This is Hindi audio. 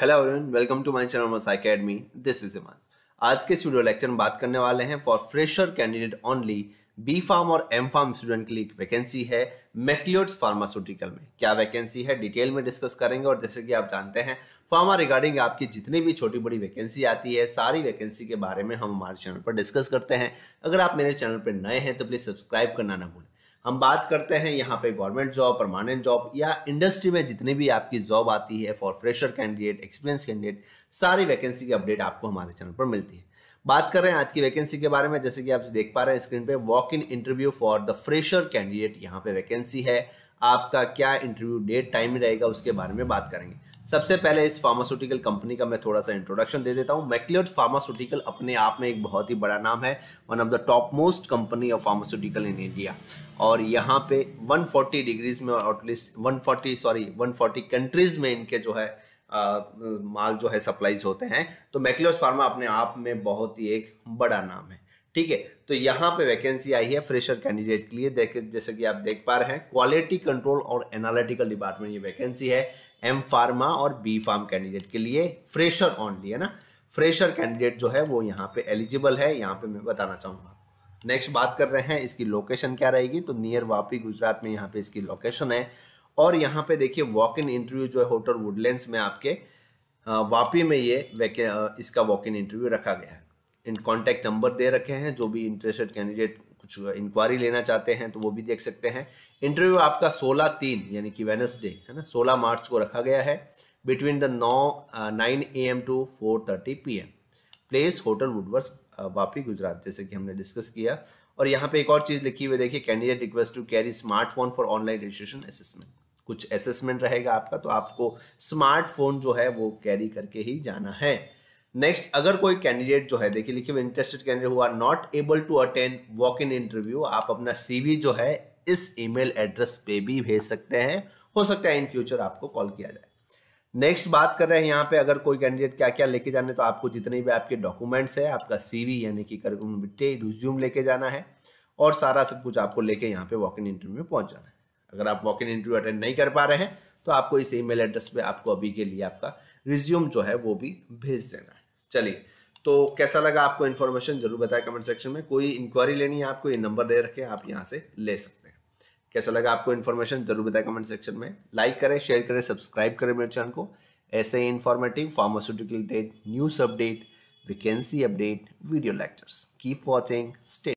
hello everyone welcome to my channel Masai academy this is Iman आज के स्टूडियो लेक्चर में बात करने वाले हैं for fresher candidate only B pharm और एम फार्म स्टूडेंट के लिए एक वैकेंसी है मैक्लियोड्स फार्मास्यूटिकल में क्या वैकेंसी है डिटेल में डिस्कस करेंगे और जैसे कि आप जानते हैं फार्मा रिगार्डिंग आपकी जितनी भी छोटी बड़ी वैकेंसी आती है सारी वैकेंसी के बारे में हम हमारे चैनल पर डिस्कस करते हैं अगर आप मेरे चैनल पर नए हैं तो प्लीज़ सब्सक्राइब करना ना भूलें हम बात करते हैं यहाँ पे गवर्नमेंट जॉब परमानेंट जॉब या इंडस्ट्री में जितनी भी आपकी जॉब आती है for fresher candidate experience candidate सारी वैकेंसी की अपडेट आपको हमारे चैनल पर मिलती है बात कर रहे हैं आज की वैकेंसी के बारे में जैसे कि आप देख पा रहे हैं स्क्रीन पे walk in interview for the fresher candidate यहाँ पे वैकेंसी है आपका क्या इंटरव्यू डेट टाइम रहेगा उसके बारे में बात करेंगे सबसे पहले इस फार्मास्यूटिकल कंपनी का मैं थोड़ा सा इंट्रोडक्शन दे देता हूँ मैक्लियड फार्मास्यूटिकल अपने आप में एक बहुत ही बड़ा नाम है one of the top most company of pharmaceutical in India और यहाँ पे 140 डिग्रीज में एटलीस्ट 140 सॉरी 140 कंट्रीज में इनके जो है आ, माल जो है सप्लाईज होते हैं तो मैक्लियड फार्मा अपने आप में बहुत ही एक बड़ा नाम है ठीक है तो यहाँ पे वैकेंसी आई है फ्रेशर कैंडिडेट के लिए देख जैसे कि आप देख पा रहे हैं क्वालिटी कंट्रोल और एनालिटिकल डिपार्टमेंट ये वैकेंसी है एम फार्मा और बी फार्म कैंडिडेट के लिए फ्रेशर ऑनली है ना फ्रेशर कैंडिडेट जो है वो यहाँ पे एलिजिबल है यहाँ पे मैं बताना चाहूंगा नेक्स्ट बात कर रहे हैं इसकी लोकेशन क्या रहेगी तो नियर वापी गुजरात में यहाँ पे इसकी लोकेशन है और यहाँ पे देखिए वॉक इन इंटरव्यू जो है होटल वुडलैंड्स में आपके वापी में ये इसका वॉक इन इंटरव्यू रखा गया है इन कॉन्टैक्ट नंबर दे रखे हैं जो भी इंटरेस्टेड कैंडिडेट कुछ इंक्वायरी लेना चाहते हैं तो वो भी देख सकते हैं इंटरव्यू आपका सोलह तीन यानी कि वेनसडे है ना सोलह मार्च को रखा गया है बिटवीन द नौ nine A M to four thirty P M place hotel वुडवर्स वापी गुजरात जैसे कि हमने डिस्कस किया और यहाँ पे एक और चीज़ लिखी हुई देखिए candidate request to carry smartphone for online registration assessment कुछ असेसमेंट रहेगा आपका तो आपको स्मार्टफोन जो है वो कैरी करके ही जाना है नेक्स्ट अगर कोई कैंडिडेट जो है देखिए लिखिए इंटरेस्टेड कैंडिडेट हुआ not able to attend walk in interview आप अपना सीवी जो है इस ईमेल एड्रेस पे भी भेज सकते हैं हो सकता है इन फ्यूचर आपको कॉल किया जाए नेक्स्ट बात कर रहे हैं यहाँ पे अगर कोई कैंडिडेट क्या क्या लेके जाने तो आपको जितने भी आपके डॉक्यूमेंट्स है आपका सीवी यानी कि करिकुलम विटे रिज्यूम लेके जाना है और सारा सब कुछ आपको लेके यहाँ पे वॉक इन इंटरव्यू में पहुंच जाना है अगर आप वॉक इन इंटरव्यू अटेंड नहीं कर पा रहे हैं तो आपको इस ईमेल एड्रेस पे आपको अभी के लिए आपका रिज्यूम जो है वो भी भेज देना है चलिए तो कैसा लगा आपको इन्फॉर्मेशन जरूर बताएं कमेंट सेक्शन में कोई इंक्वायरी लेनी है आपको ये नंबर दे रखे आप यहाँ से ले सकते हैं कैसा लगा आपको इन्फॉर्मेशन जरूर बताएं कमेंट सेक्शन में लाइक करें शेयर करें सब्सक्राइब करें मेरे चैनल को ऐसे ही informative pharmaceutical date news update vacancy update video lectures keep watching stay